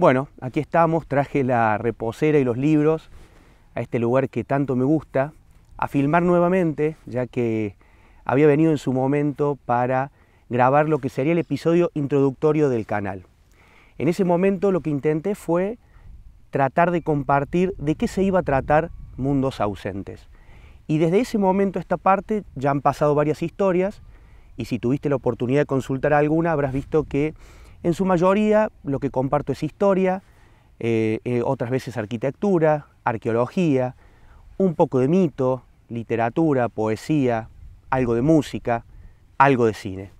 Bueno, aquí estamos, traje la reposera y los libros a este lugar que tanto me gusta, a filmar nuevamente, ya que había venido en su momento para grabar lo que sería el episodio introductorio del canal. En ese momento lo que intenté fue tratar de compartir de qué se iba a tratar Mundos Ausentes. Y desde ese momento a esta parte ya han pasado varias historias y si tuviste la oportunidad de consultar alguna habrás visto que en su mayoría lo que comparto es historia, eh, eh, otras veces arquitectura, arqueología, un poco de mito, literatura, poesía, algo de música, algo de cine.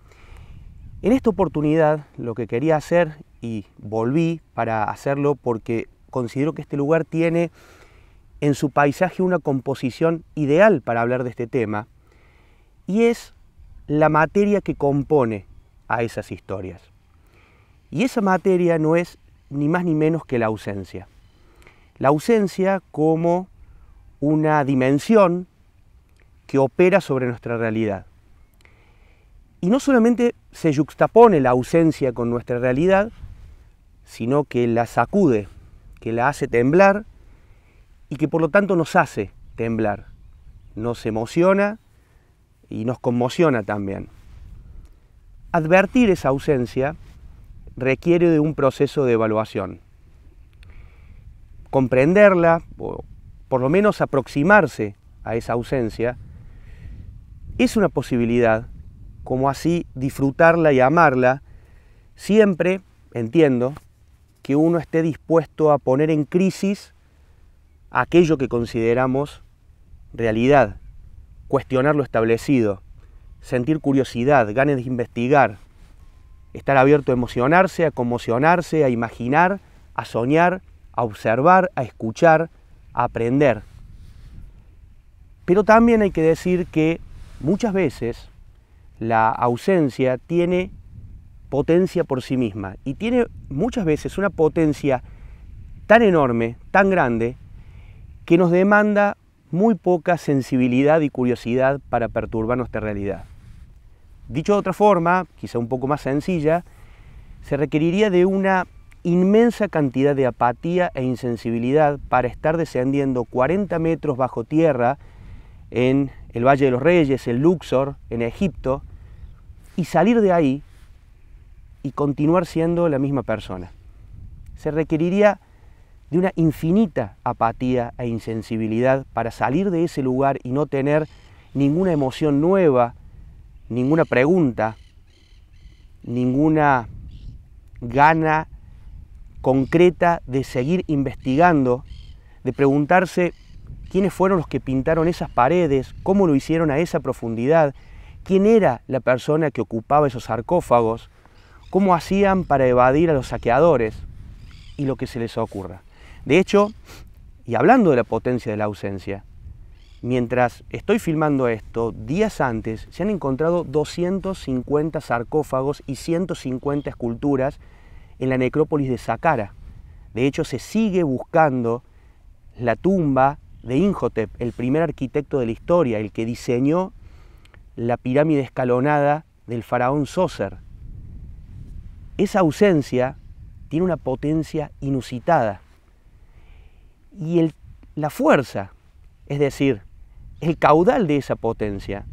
En esta oportunidad lo que quería hacer, y volví para hacerlo porque considero que este lugar tiene en su paisaje una composición ideal para hablar de este tema, y es la materia que compone a esas historias. Y esa materia no es ni más ni menos que la ausencia. La ausencia como una dimensión que opera sobre nuestra realidad. Y no solamente se juxtapone la ausencia con nuestra realidad, sino que la sacude, que la hace temblar y que por lo tanto nos hace temblar, nos emociona y nos conmociona también. Advertir esa ausencia requiere de un proceso de evaluación. Comprenderla, o por lo menos aproximarse a esa ausencia, es una posibilidad, como así disfrutarla y amarla, siempre, entiendo, que uno esté dispuesto a poner en crisis aquello que consideramos realidad, cuestionar lo establecido, sentir curiosidad, ganas de investigar, estar abierto a emocionarse, a conmocionarse, a imaginar, a soñar, a observar, a escuchar, a aprender. Pero también hay que decir que muchas veces la ausencia tiene potencia por sí misma y tiene muchas veces una potencia tan enorme, tan grande, que nos demanda muy poca sensibilidad y curiosidad para perturbar nuestra realidad. Dicho de otra forma, quizá un poco más sencilla, se requeriría de una inmensa cantidad de apatía e insensibilidad para estar descendiendo 40 metros bajo tierra en el Valle de los Reyes, en Luxor, en Egipto, y salir de ahí y continuar siendo la misma persona. Se requeriría de una infinita apatía e insensibilidad para salir de ese lugar y no tener ninguna emoción nueva, ninguna pregunta, ninguna gana concreta de seguir investigando, de preguntarse quiénes fueron los que pintaron esas paredes, cómo lo hicieron a esa profundidad, quién era la persona que ocupaba esos sarcófagos, cómo hacían para evadir a los saqueadores y lo que se les ocurra. De hecho, y hablando de la potencia de la ausencia, Mientras estoy filmando esto, días antes se han encontrado 250 sarcófagos y 150 esculturas en la necrópolis de Saqqara. De hecho, se sigue buscando la tumba de Inhotep, el primer arquitecto de la historia, el que diseñó la pirámide escalonada del faraón Sócer. Esa ausencia tiene una potencia inusitada. Y la fuerza, es decir, el caudal de esa potencia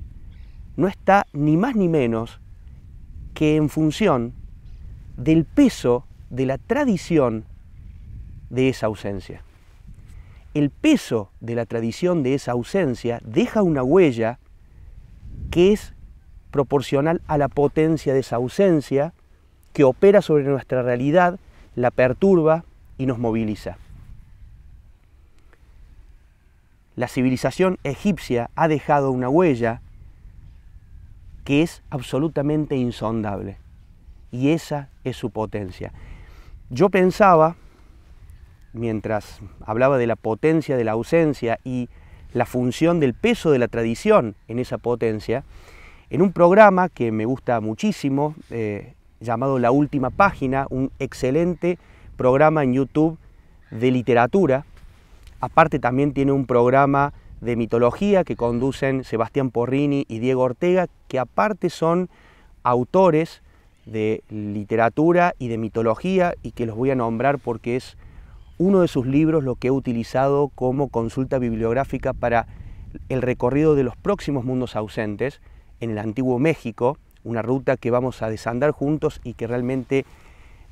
no está ni más ni menos que en función del peso de la tradición de esa ausencia. El peso de la tradición de esa ausencia deja una huella que es proporcional a la potencia de esa ausencia que opera sobre nuestra realidad, la perturba y nos moviliza. la civilización egipcia ha dejado una huella que es absolutamente insondable. Y esa es su potencia. Yo pensaba, mientras hablaba de la potencia de la ausencia y la función del peso de la tradición en esa potencia, en un programa que me gusta muchísimo, eh, llamado La Última Página, un excelente programa en YouTube de literatura, Aparte también tiene un programa de mitología que conducen Sebastián Porrini y Diego Ortega, que aparte son autores de literatura y de mitología y que los voy a nombrar porque es uno de sus libros lo que he utilizado como consulta bibliográfica para el recorrido de los próximos mundos ausentes en el antiguo México, una ruta que vamos a desandar juntos y que realmente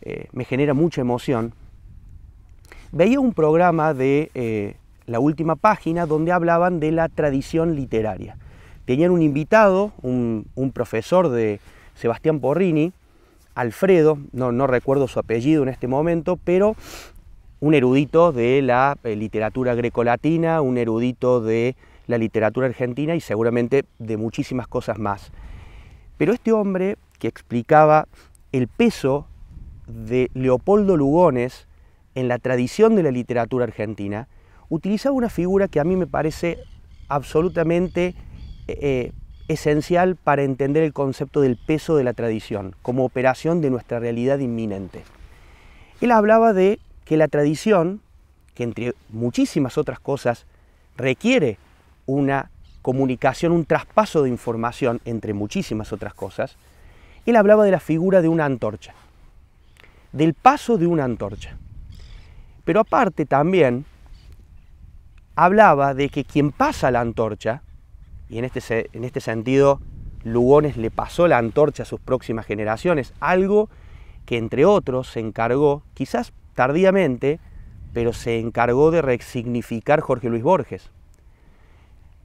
eh, me genera mucha emoción veía un programa de eh, la última página donde hablaban de la tradición literaria. Tenían un invitado, un, profesor de Sebastián Porrini, Alfredo, no, recuerdo su apellido en este momento, pero un erudito de la eh, literatura grecolatina, un erudito de la literatura argentina y seguramente de muchísimas cosas más. Pero este hombre que explicaba el peso de Leopoldo Lugones en la tradición de la literatura argentina, utilizaba una figura que a mí me parece absolutamente eh, eh, esencial para entender el concepto del peso de la tradición como operación de nuestra realidad inminente. Él hablaba de que la tradición, que entre muchísimas otras cosas requiere una comunicación, un traspaso de información, entre muchísimas otras cosas, él hablaba de la figura de una antorcha, del paso de una antorcha. Pero aparte también hablaba de que quien pasa la antorcha, y en este, en este sentido Lugones le pasó la antorcha a sus próximas generaciones, algo que entre otros se encargó, quizás tardíamente, pero se encargó de resignificar Jorge Luis Borges.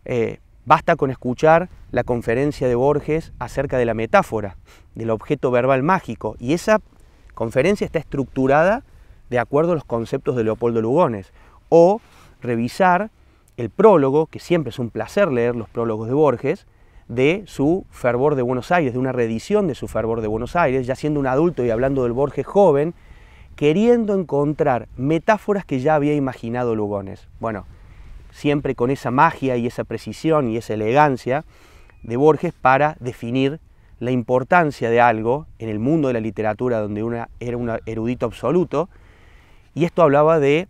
Eh, basta con escuchar la conferencia de Borges acerca de la metáfora, del objeto verbal mágico, y esa conferencia está estructurada de acuerdo a los conceptos de Leopoldo Lugones, o revisar el prólogo, que siempre es un placer leer los prólogos de Borges, de su Fervor de Buenos Aires, de una reedición de su Fervor de Buenos Aires, ya siendo un adulto y hablando del Borges joven, queriendo encontrar metáforas que ya había imaginado Lugones. Bueno, siempre con esa magia y esa precisión y esa elegancia de Borges para definir la importancia de algo en el mundo de la literatura, donde una, era un erudito absoluto, y esto hablaba de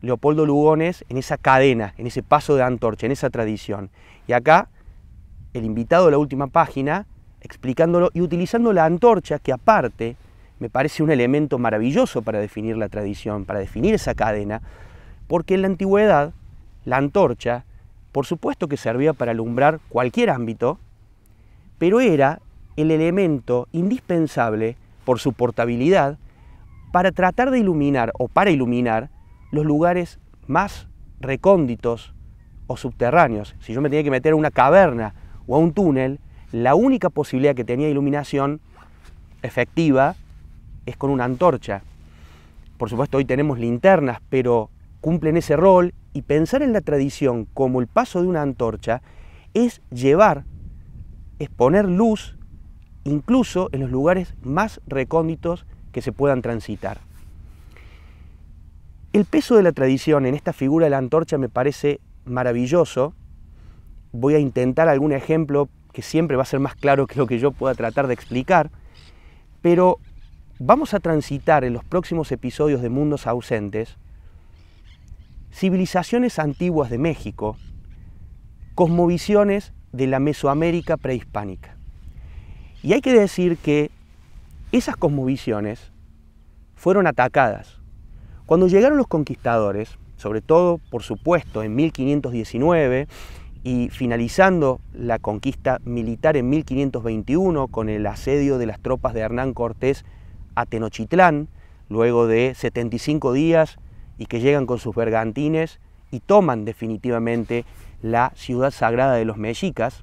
Leopoldo Lugones en esa cadena, en ese paso de antorcha, en esa tradición. Y acá el invitado de la última página explicándolo y utilizando la antorcha que aparte me parece un elemento maravilloso para definir la tradición, para definir esa cadena, porque en la antigüedad la antorcha, por supuesto que servía para alumbrar cualquier ámbito, pero era el elemento indispensable por su portabilidad para tratar de iluminar o para iluminar los lugares más recónditos o subterráneos. Si yo me tenía que meter a una caverna o a un túnel, la única posibilidad que tenía de iluminación efectiva es con una antorcha. Por supuesto, hoy tenemos linternas, pero cumplen ese rol y pensar en la tradición como el paso de una antorcha es llevar, es poner luz incluso en los lugares más recónditos que se puedan transitar. El peso de la tradición en esta figura de la antorcha me parece maravilloso. Voy a intentar algún ejemplo que siempre va a ser más claro que lo que yo pueda tratar de explicar, pero vamos a transitar en los próximos episodios de Mundos Ausentes civilizaciones antiguas de México, cosmovisiones de la Mesoamérica prehispánica. Y hay que decir que esas cosmovisiones fueron atacadas. Cuando llegaron los conquistadores, sobre todo, por supuesto, en 1519 y finalizando la conquista militar en 1521 con el asedio de las tropas de Hernán Cortés a Tenochtitlán, luego de 75 días y que llegan con sus bergantines y toman definitivamente la ciudad sagrada de los mexicas,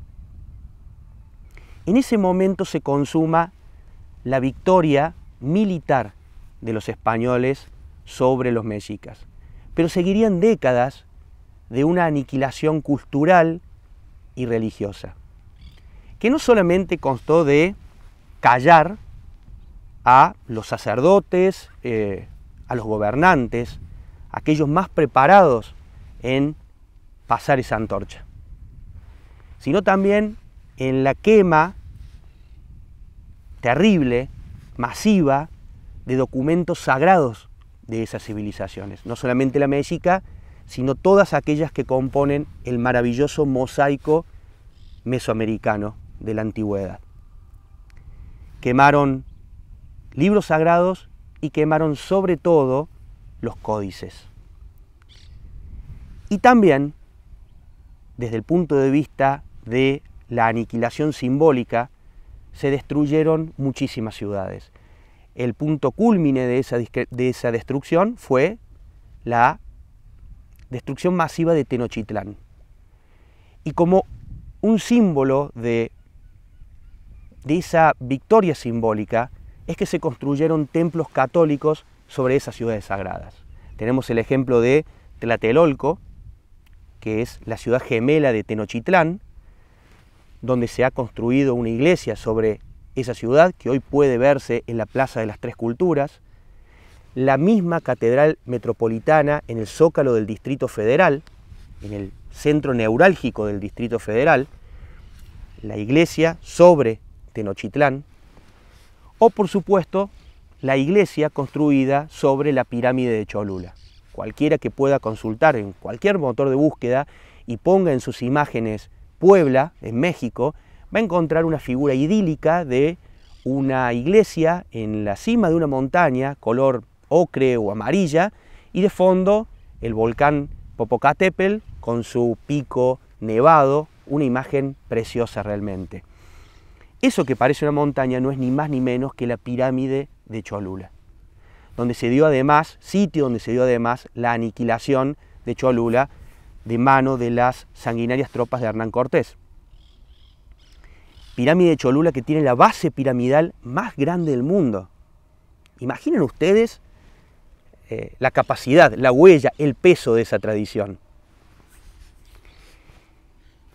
en ese momento se consuma la victoria militar de los españoles sobre los mexicas. Pero seguirían décadas de una aniquilación cultural y religiosa, que no solamente constó de callar a los sacerdotes, eh, a los gobernantes, aquellos más preparados en pasar esa antorcha, sino también en la quema terrible, masiva, de documentos sagrados de esas civilizaciones. No solamente la mexica, sino todas aquellas que componen el maravilloso mosaico mesoamericano de la antigüedad. Quemaron libros sagrados y quemaron sobre todo los códices. Y también, desde el punto de vista de la aniquilación simbólica, se destruyeron muchísimas ciudades. El punto culmine de esa, destrucción fue la destrucción masiva de Tenochtitlán. Y como un símbolo de, de esa victoria simbólica es que se construyeron templos católicos sobre esas ciudades sagradas. Tenemos el ejemplo de Tlatelolco, que es la ciudad gemela de Tenochtitlán, donde se ha construido una iglesia sobre esa ciudad, que hoy puede verse en la Plaza de las Tres Culturas, la misma Catedral Metropolitana en el zócalo del Distrito Federal, en el centro neurálgico del Distrito Federal, la iglesia sobre Tenochtitlán, o por supuesto la iglesia construida sobre la pirámide de Cholula. Cualquiera que pueda consultar en cualquier motor de búsqueda y ponga en sus imágenes Puebla, en México, va a encontrar una figura idílica de una iglesia en la cima de una montaña, color ocre o amarilla, y de fondo el volcán Popocatépetl con su pico nevado, una imagen preciosa realmente. Eso que parece una montaña no es ni más ni menos que la pirámide de Cholula, donde se dio además, sitio donde se dio además la aniquilación de Cholula de mano de las sanguinarias tropas de Hernán Cortés. Pirámide de Cholula que tiene la base piramidal más grande del mundo. Imaginen ustedes eh, la capacidad, la huella, el peso de esa tradición.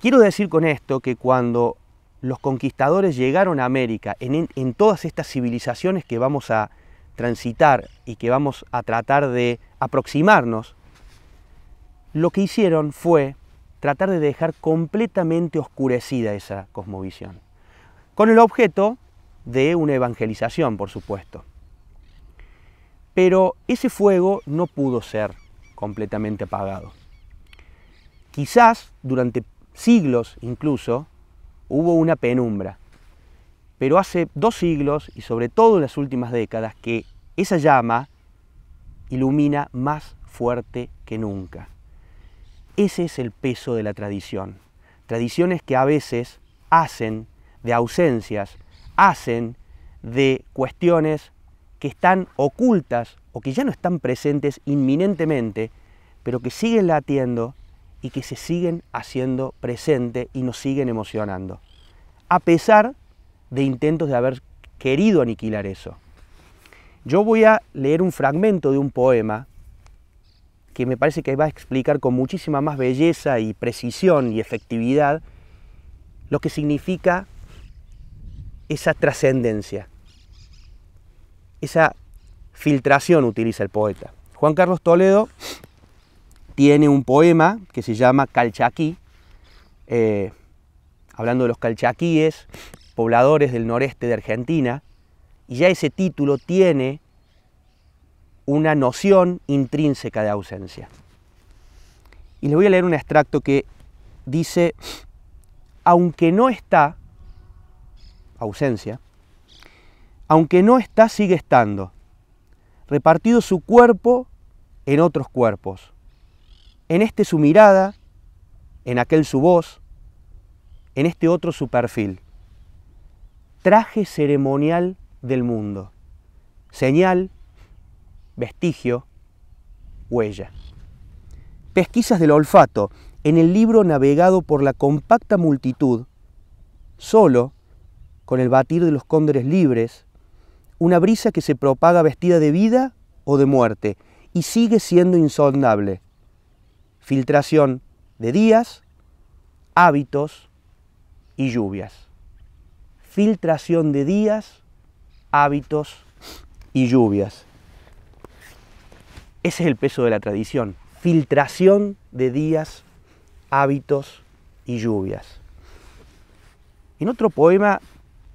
Quiero decir con esto que cuando los conquistadores llegaron a América, en, todas estas civilizaciones que vamos a transitar y que vamos a tratar de aproximarnos lo que hicieron fue tratar de dejar completamente oscurecida esa cosmovisión, con el objeto de una evangelización, por supuesto. Pero ese fuego no pudo ser completamente apagado. Quizás durante siglos incluso hubo una penumbra, pero hace dos siglos y sobre todo en las últimas décadas que esa llama ilumina más fuerte que nunca. Ese es el peso de la tradición. Tradiciones que a veces hacen de ausencias, hacen de cuestiones que están ocultas o que ya no están presentes inminentemente, pero que siguen latiendo y que se siguen haciendo presente y nos siguen emocionando, a pesar de intentos de haber querido aniquilar eso. Yo voy a leer un fragmento de un poema que me parece que va a explicar con muchísima más belleza y precisión y efectividad lo que significa esa trascendencia, esa filtración utiliza el poeta. Juan Carlos Toledo tiene un poema que se llama Calchaquí, eh, hablando de los calchaquíes, pobladores del noreste de Argentina, y ya ese título tiene una noción intrínseca de ausencia. Y les voy a leer un extracto que dice, aunque no está, ausencia, aunque no está, sigue estando, repartido su cuerpo en otros cuerpos, en este su mirada, en aquel su voz, en este otro su perfil. Traje ceremonial del mundo, señal vestigio, huella. Pesquisas del olfato en el libro navegado por la compacta multitud, solo, con el batir de los cóndores libres, una brisa que se propaga vestida de vida o de muerte y sigue siendo insondable. Filtración de días, hábitos y lluvias. Filtración de días, hábitos y lluvias. Ese es el peso de la tradición. Filtración de días, hábitos y lluvias. En otro poema,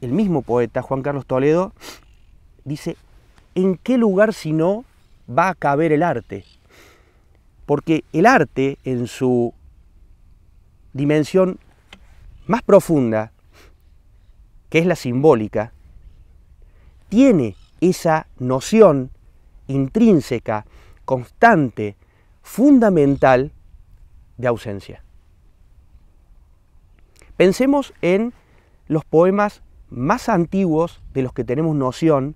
el mismo poeta, Juan Carlos Toledo, dice, ¿en qué lugar si no va a caber el arte? Porque el arte en su dimensión más profunda, que es la simbólica, tiene esa noción intrínseca constante, fundamental de ausencia. Pensemos en los poemas más antiguos de los que tenemos noción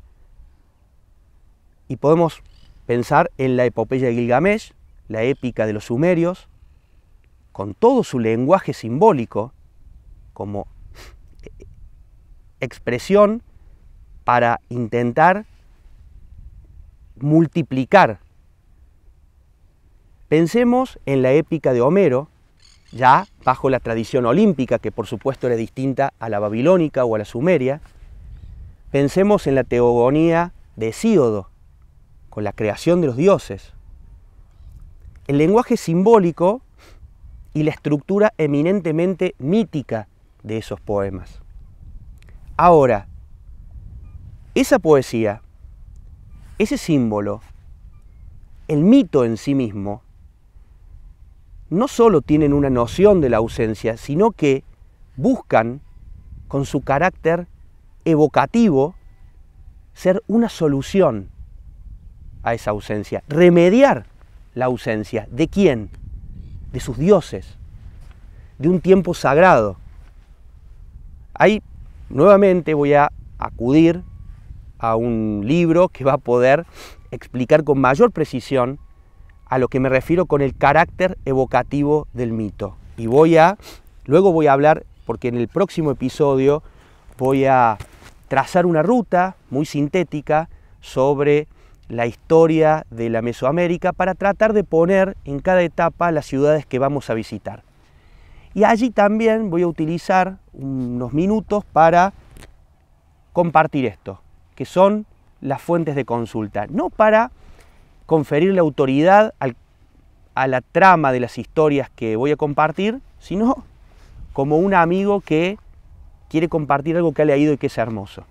y podemos pensar en la epopeya de Gilgamesh, la épica de los sumerios, con todo su lenguaje simbólico como expresión para intentar multiplicar Pensemos en la épica de Homero, ya bajo la tradición olímpica, que por supuesto era distinta a la babilónica o a la sumeria. Pensemos en la teogonía de Hesíodo, con la creación de los dioses. El lenguaje simbólico y la estructura eminentemente mítica de esos poemas. Ahora, esa poesía, ese símbolo, el mito en sí mismo, no solo tienen una noción de la ausencia, sino que buscan, con su carácter evocativo, ser una solución a esa ausencia, remediar la ausencia. ¿De quién? De sus dioses, de un tiempo sagrado. Ahí nuevamente voy a acudir a un libro que va a poder explicar con mayor precisión a lo que me refiero con el carácter evocativo del mito. Y voy a, luego voy a hablar, porque en el próximo episodio voy a trazar una ruta muy sintética sobre la historia de la Mesoamérica para tratar de poner en cada etapa las ciudades que vamos a visitar. Y allí también voy a utilizar unos minutos para compartir esto, que son las fuentes de consulta, no para conferir la autoridad a la trama de las historias que voy a compartir, sino como un amigo que quiere compartir algo que ha leído y que es hermoso.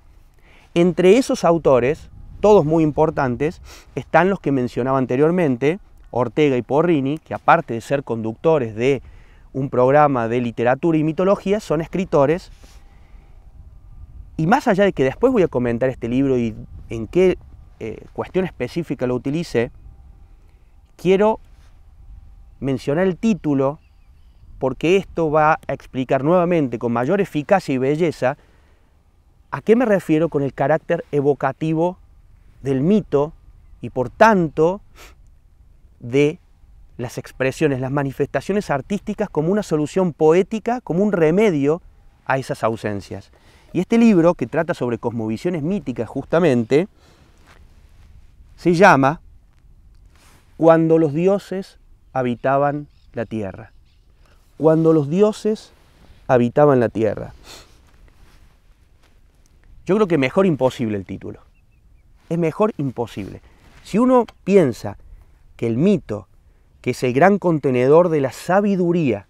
Entre esos autores, todos muy importantes, están los que mencionaba anteriormente, Ortega y Porrini, que aparte de ser conductores de un programa de literatura y mitología, son escritores. Y más allá de que después voy a comentar este libro y en qué eh, cuestión específica lo utilice, quiero mencionar el título porque esto va a explicar nuevamente con mayor eficacia y belleza a qué me refiero con el carácter evocativo del mito y por tanto de las expresiones, las manifestaciones artísticas como una solución poética, como un remedio a esas ausencias. Y este libro, que trata sobre cosmovisiones míticas justamente, se llama Cuando los dioses habitaban la tierra. Cuando los dioses habitaban la tierra. Yo creo que mejor imposible el título. Es mejor imposible. Si uno piensa que el mito, que es el gran contenedor de la sabiduría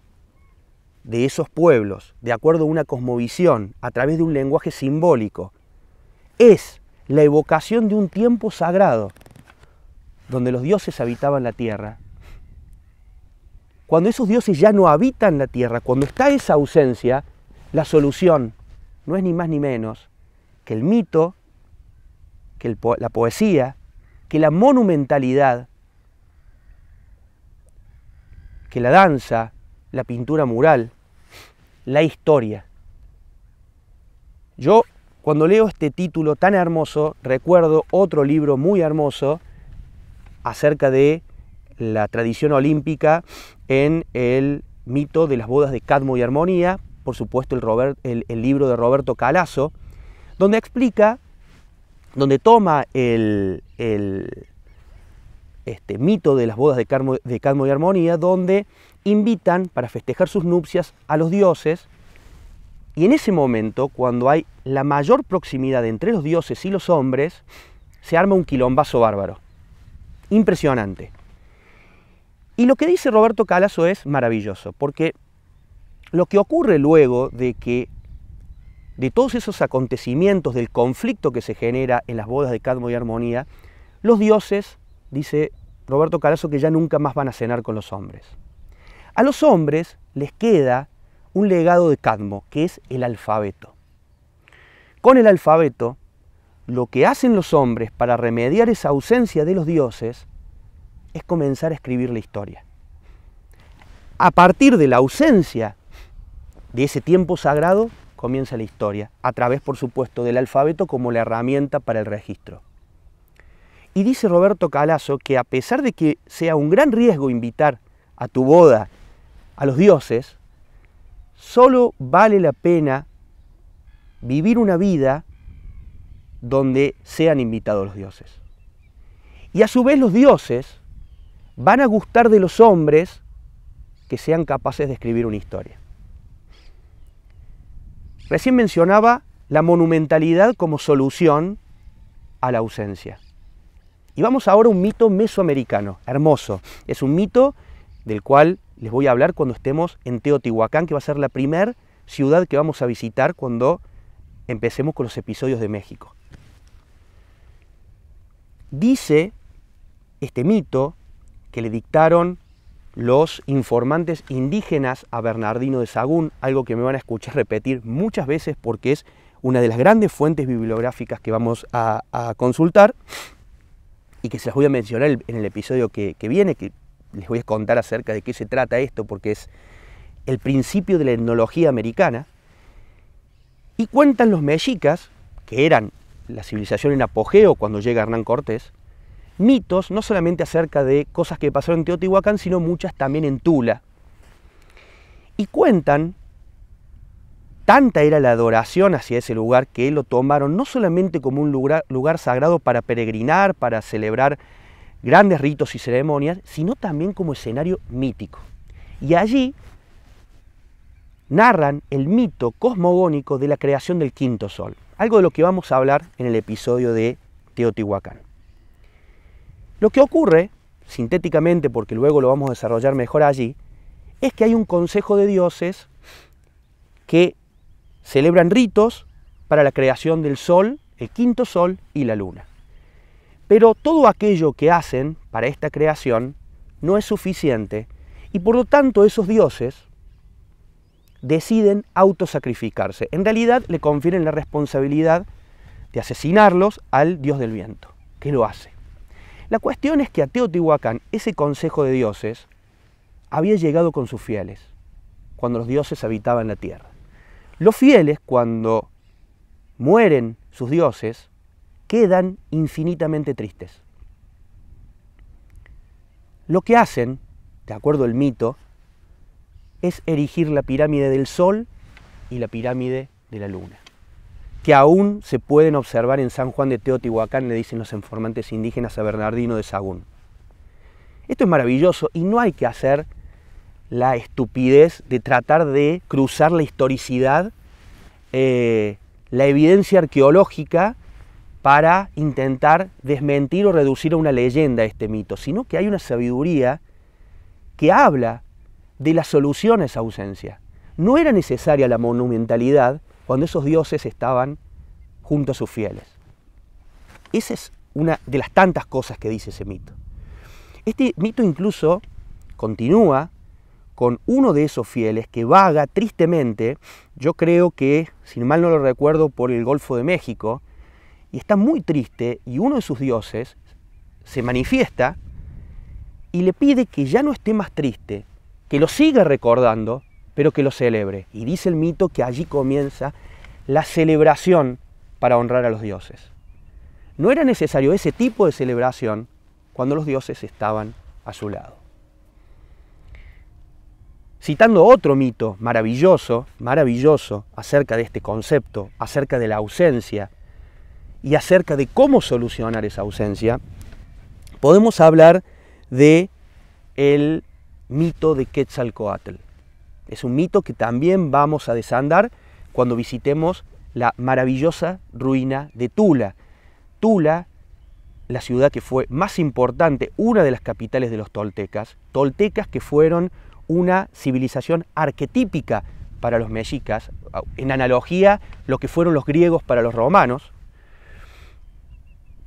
de esos pueblos, de acuerdo a una cosmovisión, a través de un lenguaje simbólico, es la evocación de un tiempo sagrado donde los dioses habitaban la tierra. Cuando esos dioses ya no habitan la tierra, cuando está esa ausencia, la solución no es ni más ni menos que el mito, que la poesía, que la monumentalidad, que la danza, la pintura mural, la historia. Yo cuando leo este título tan hermoso, recuerdo otro libro muy hermoso acerca de la tradición olímpica en el mito de las bodas de Cadmo y Armonía, por supuesto el, libro de Roberto Calazo, donde explica, donde toma el, este, mito de las bodas de de Cadmo y Armonía, donde invitan para festejar sus nupcias a los dioses, y en ese momento, cuando hay la mayor proximidad entre los dioses y los hombres, se arma un quilombazo bárbaro. Impresionante. Y lo que dice Roberto Calazo es maravilloso, porque lo que ocurre luego de que de todos esos acontecimientos, del conflicto que se genera en las bodas de Cadmo y Armonía, los dioses, dice Roberto Calaso, que ya nunca más van a cenar con los hombres. A los hombres les queda un legado de Cadmo, que es el alfabeto. Con el alfabeto, lo que hacen los hombres para remediar esa ausencia de los dioses es comenzar a escribir la historia. A partir de la ausencia de ese tiempo sagrado, comienza la historia, a través, por supuesto, del alfabeto como la herramienta para el registro. Y dice Roberto Calazo que a pesar de que sea un gran riesgo invitar a tu boda a los dioses, Solo vale la pena vivir una vida donde sean invitados los dioses. Y a su vez los dioses van a gustar de los hombres que sean capaces de escribir una historia. Recién mencionaba la monumentalidad como solución a la ausencia. Y vamos ahora a un mito mesoamericano, hermoso. Es un mito del cual les voy a hablar cuando estemos en Teotihuacán, que va a ser la primera ciudad que vamos a visitar cuando empecemos con los episodios de México. Dice este mito que le dictaron los informantes indígenas a Bernardino de Sagún, algo que me van a escuchar repetir muchas veces porque es una de las grandes fuentes bibliográficas que vamos a, consultar y que se las voy a mencionar en el episodio que, viene, les voy a contar acerca de qué se trata esto, porque es el principio de la etnología americana. Y cuentan los mexicas, que eran la civilización en apogeo cuando llega Hernán Cortés, mitos no solamente acerca de cosas que pasaron en Teotihuacán, sino muchas también en Tula. Y cuentan, tanta era la adoración hacia ese lugar que lo tomaron no solamente como un lugar, lugar sagrado para peregrinar, para celebrar grandes ritos y ceremonias, sino también como escenario mítico. Y allí narran el mito cosmogónico de la creación del quinto sol, algo de lo que vamos a hablar en el episodio de Teotihuacán. Lo que ocurre, sintéticamente, porque luego lo vamos a desarrollar mejor allí, es que hay un consejo de dioses que celebran ritos para la creación del sol, el quinto sol y la luna. Pero todo aquello que hacen para esta creación no es suficiente y por lo tanto esos dioses deciden autosacrificarse. En realidad le confieren la responsabilidad de asesinarlos al dios del viento, que lo hace. La cuestión es que a Teotihuacán ese consejo de dioses había llegado con sus fieles, cuando los dioses habitaban la tierra. Los fieles, cuando mueren sus dioses, quedan infinitamente tristes. Lo que hacen, de acuerdo al mito, es erigir la pirámide del Sol y la pirámide de la Luna, que aún se pueden observar en San Juan de Teotihuacán, le dicen los informantes indígenas a Bernardino de Sagún. Esto es maravilloso y no hay que hacer la estupidez de tratar de cruzar la historicidad, eh, la evidencia arqueológica para intentar desmentir o reducir a una leyenda este mito, sino que hay una sabiduría que habla de la solución a esa ausencia. No era necesaria la monumentalidad cuando esos dioses estaban junto a sus fieles. Esa es una de las tantas cosas que dice ese mito. Este mito incluso continúa con uno de esos fieles que vaga tristemente, yo creo que, si mal no lo recuerdo, por el Golfo de México, y está muy triste y uno de sus dioses se manifiesta y le pide que ya no esté más triste, que lo siga recordando, pero que lo celebre. Y dice el mito que allí comienza la celebración para honrar a los dioses. No era necesario ese tipo de celebración cuando los dioses estaban a su lado. Citando otro mito maravilloso, maravilloso, acerca de este concepto, acerca de la ausencia y acerca de cómo solucionar esa ausencia, podemos hablar de el mito de Quetzalcoatl. Es un mito que también vamos a desandar cuando visitemos la maravillosa ruina de Tula. Tula, la ciudad que fue más importante, una de las capitales de los toltecas, toltecas que fueron una civilización arquetípica para los mexicas, en analogía lo que fueron los griegos para los romanos,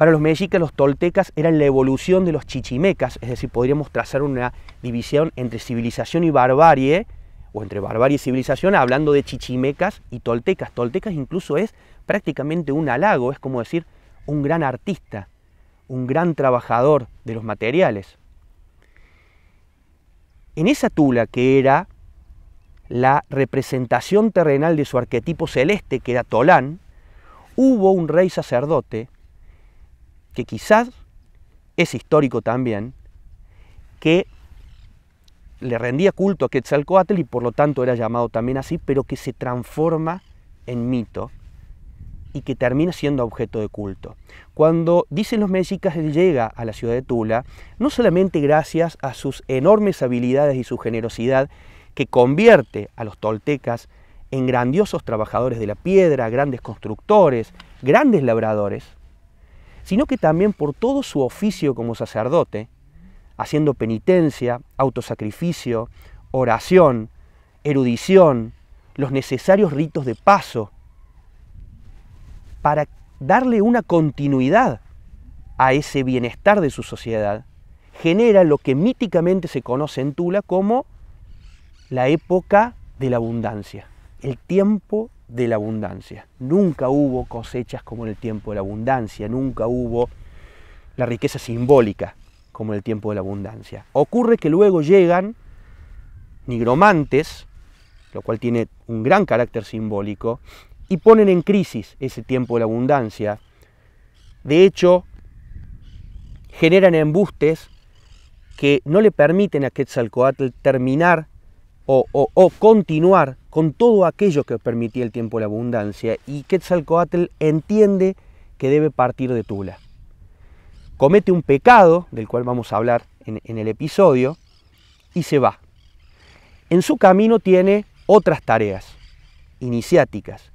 para los mexicas, los toltecas eran la evolución de los chichimecas, es decir, podríamos trazar una división entre civilización y barbarie, o entre barbarie y civilización, hablando de chichimecas y toltecas. Toltecas incluso es prácticamente un halago, es como decir un gran artista, un gran trabajador de los materiales. En esa tula que era la representación terrenal de su arquetipo celeste, que era Tolán, hubo un rey sacerdote que quizás es histórico también, que le rendía culto a Quetzalcoatl y por lo tanto era llamado también así, pero que se transforma en mito y que termina siendo objeto de culto. Cuando dicen los mexicas, él llega a la ciudad de Tula, no solamente gracias a sus enormes habilidades y su generosidad, que convierte a los toltecas en grandiosos trabajadores de la piedra, grandes constructores, grandes labradores, sino que también por todo su oficio como sacerdote, haciendo penitencia, autosacrificio, oración, erudición, los necesarios ritos de paso, para darle una continuidad a ese bienestar de su sociedad, genera lo que míticamente se conoce en Tula como la época de la abundancia, el tiempo de la abundancia. Nunca hubo cosechas como en el tiempo de la abundancia, nunca hubo la riqueza simbólica como en el tiempo de la abundancia. Ocurre que luego llegan nigromantes, lo cual tiene un gran carácter simbólico, y ponen en crisis ese tiempo de la abundancia. De hecho, generan embustes que no le permiten a Quetzalcoatl terminar o, continuar con todo aquello que permitía el tiempo de la abundancia y Quetzalcoatl entiende que debe partir de Tula. Comete un pecado, del cual vamos a hablar en, en el episodio, y se va. En su camino tiene otras tareas iniciáticas.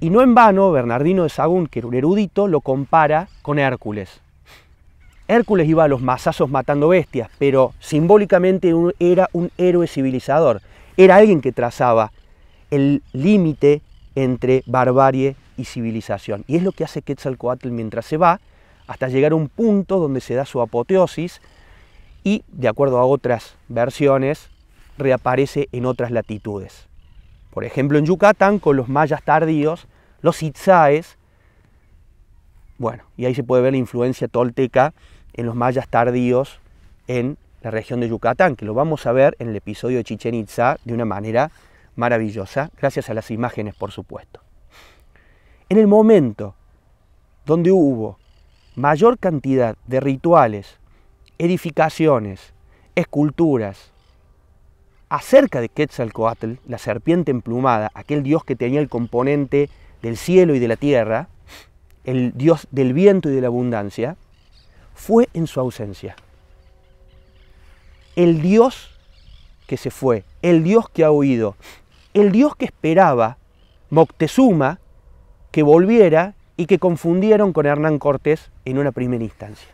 Y no en vano, Bernardino de Sagún, que era un erudito, lo compara con Hércules. Hércules iba a los mazazos matando bestias, pero simbólicamente era un héroe civilizador. Era alguien que trazaba el límite entre barbarie y civilización. Y es lo que hace Quetzalcoatl mientras se va, hasta llegar a un punto donde se da su apoteosis y, de acuerdo a otras versiones, reaparece en otras latitudes. Por ejemplo, en Yucatán, con los mayas tardíos, los itzaes, bueno, y ahí se puede ver la influencia tolteca en los mayas tardíos en la región de Yucatán, que lo vamos a ver en el episodio de Chichen Itza de una manera maravillosa, gracias a las imágenes, por supuesto. En el momento donde hubo mayor cantidad de rituales, edificaciones, esculturas, acerca de Quetzalcoatl, la serpiente emplumada, aquel dios que tenía el componente del cielo y de la tierra, el dios del viento y de la abundancia, fue en su ausencia. El Dios que se fue, el Dios que ha huido, el Dios que esperaba Moctezuma que volviera y que confundieron con Hernán Cortés en una primera instancia.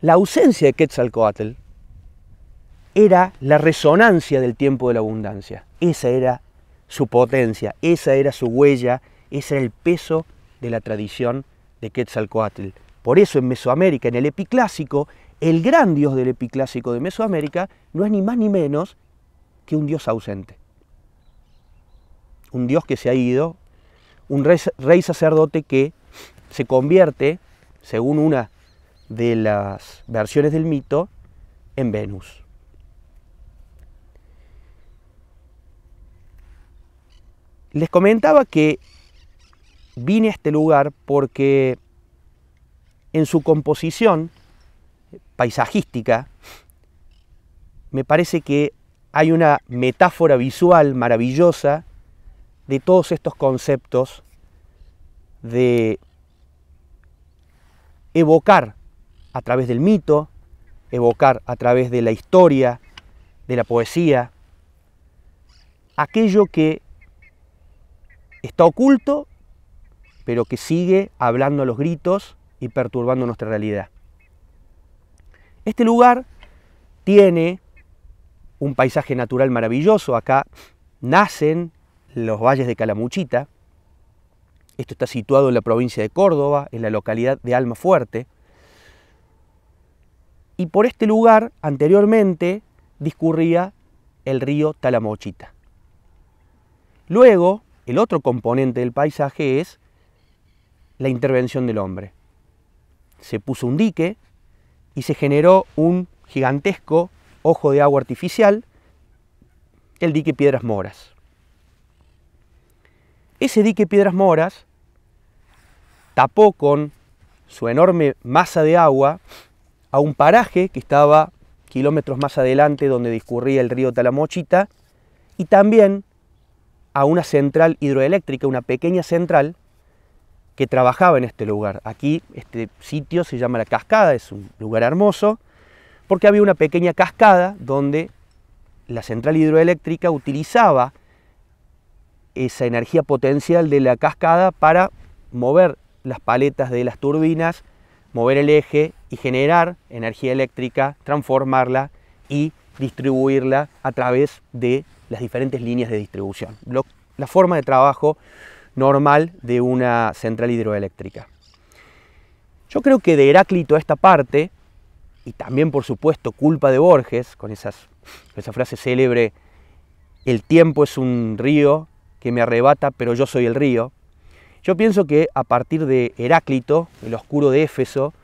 La ausencia de Quetzalcoatl era la resonancia del tiempo de la abundancia. Esa era su potencia, esa era su huella, ese era el peso de la tradición de Quetzalcoatl. Por eso en Mesoamérica, en el epiclásico, el gran dios del epiclásico de Mesoamérica no es ni más ni menos que un dios ausente. Un dios que se ha ido, un rey, rey sacerdote que se convierte, según una de las versiones del mito, en Venus. Les comentaba que vine a este lugar porque en su composición paisajística me parece que hay una metáfora visual maravillosa de todos estos conceptos de evocar a través del mito, evocar a través de la historia, de la poesía, aquello que está oculto pero que sigue hablando a los gritos y perturbando nuestra realidad. Este lugar tiene un paisaje natural maravilloso. Acá nacen los valles de Calamuchita. Esto está situado en la provincia de Córdoba, en la localidad de Almafuerte. Y por este lugar, anteriormente, discurría el río Talamochita. Luego, el otro componente del paisaje es la intervención del hombre. Se puso un dique y se generó un gigantesco ojo de agua artificial, el dique Piedras Moras. Ese dique Piedras Moras tapó con su enorme masa de agua a un paraje que estaba kilómetros más adelante donde discurría el río Talamochita y también a una central hidroeléctrica, una pequeña central que trabajaba en este lugar. Aquí este sitio se llama La Cascada, es un lugar hermoso, porque había una pequeña cascada donde la central hidroeléctrica utilizaba esa energía potencial de la cascada para mover las paletas de las turbinas, mover el eje y generar energía eléctrica, transformarla y distribuirla a través de las diferentes líneas de distribución. la forma de trabajo normal de una central hidroeléctrica. Yo creo que de Heráclito a esta parte, y también por supuesto culpa de Borges, con esa frase célebre, el tiempo es un río que me arrebata, pero yo soy el río, yo pienso que a partir de Heráclito, el oscuro de Éfeso,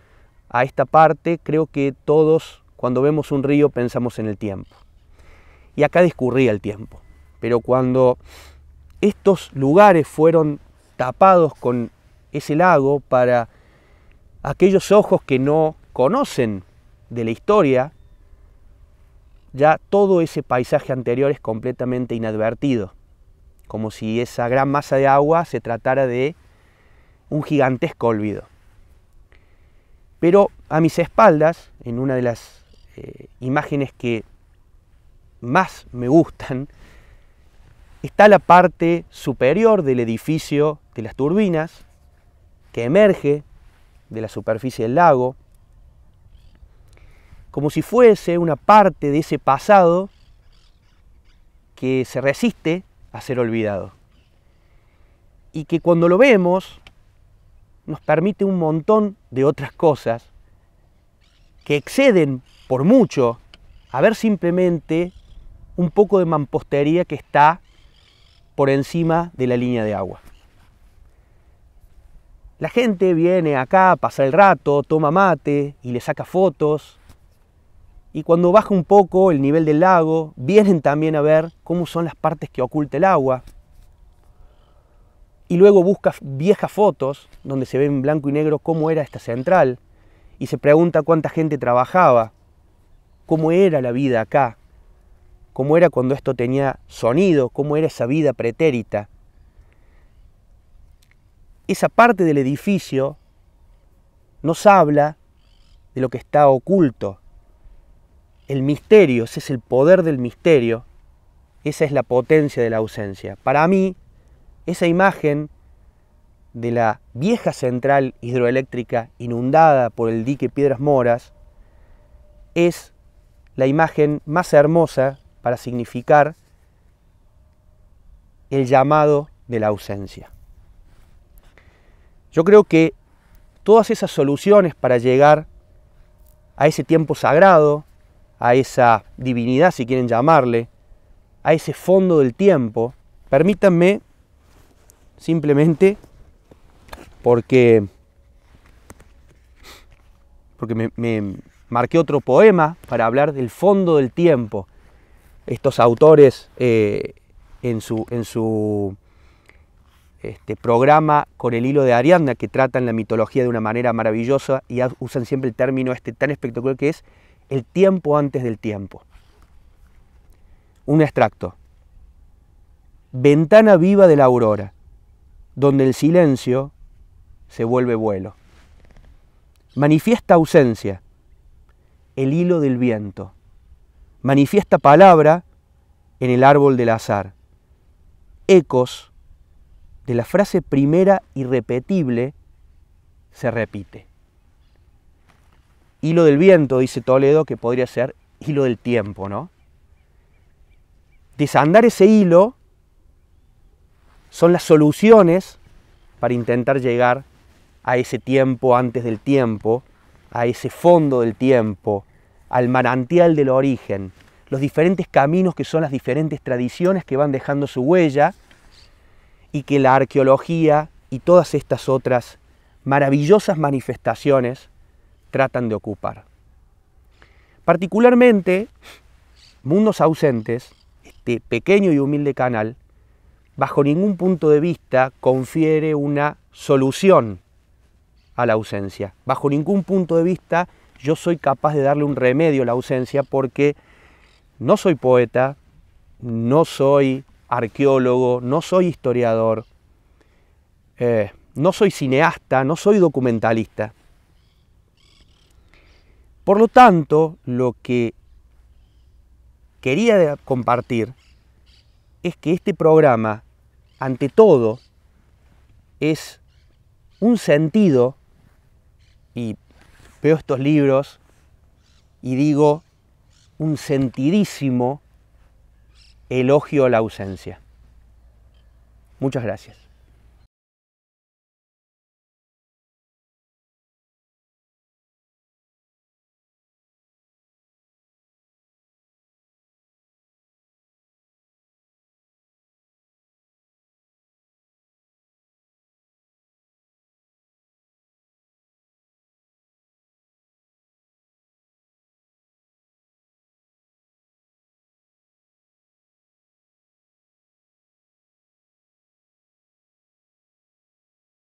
a esta parte creo que todos cuando vemos un río pensamos en el tiempo. Y acá discurría el tiempo, pero cuando estos lugares fueron tapados con ese lago para aquellos ojos que no conocen de la historia, ya todo ese paisaje anterior es completamente inadvertido, como si esa gran masa de agua se tratara de un gigantesco olvido. Pero a mis espaldas, en una de las eh, imágenes que más me gustan, está la parte superior del edificio de las turbinas, que emerge de la superficie del lago, como si fuese una parte de ese pasado que se resiste a ser olvidado. Y que cuando lo vemos nos permite un montón de otras cosas que exceden por mucho a ver simplemente un poco de mampostería que está por encima de la línea de agua. La gente viene acá, pasa el rato, toma mate y le saca fotos. Y cuando baja un poco el nivel del lago, vienen también a ver cómo son las partes que oculta el agua. Y luego busca viejas fotos donde se ve en blanco y negro cómo era esta central y se pregunta cuánta gente trabajaba, cómo era la vida acá, cómo era cuando esto tenía sonido, cómo era esa vida pretérita. Esa parte del edificio nos habla de lo que está oculto. El misterio, ese es el poder del misterio, esa es la potencia de la ausencia. Para mí, esa imagen de la vieja central hidroeléctrica inundada por el dique Piedras Moras es la imagen más hermosa para significar el llamado de la ausencia. Yo creo que todas esas soluciones para llegar a ese tiempo sagrado, a esa divinidad, si quieren llamarle, a ese fondo del tiempo, permítanme simplemente porque, porque me, me marqué otro poema para hablar del fondo del tiempo, estos autores eh, en su, en su este, programa con el hilo de Ariadna, que tratan la mitología de una manera maravillosa y usan siempre el término este tan espectacular que es el tiempo antes del tiempo. Un extracto. Ventana viva de la aurora, donde el silencio se vuelve vuelo. Manifiesta ausencia, el hilo del viento manifiesta palabra en el árbol del azar. Ecos de la frase primera irrepetible se repite. Hilo del viento, dice Toledo, que podría ser hilo del tiempo, ¿no? Desandar ese hilo son las soluciones para intentar llegar a ese tiempo antes del tiempo, a ese fondo del tiempo, al manantial del origen, los diferentes caminos que son las diferentes tradiciones que van dejando su huella y que la arqueología y todas estas otras maravillosas manifestaciones tratan de ocupar. Particularmente, Mundos Ausentes, este pequeño y humilde canal, bajo ningún punto de vista confiere una solución a la ausencia, bajo ningún punto de vista yo soy capaz de darle un remedio a la ausencia porque no soy poeta, no soy arqueólogo, no soy historiador, eh, no soy cineasta, no soy documentalista. Por lo tanto, lo que quería compartir es que este programa, ante todo, es un sentido y veo estos libros y digo un sentidísimo elogio a la ausencia. Muchas gracias.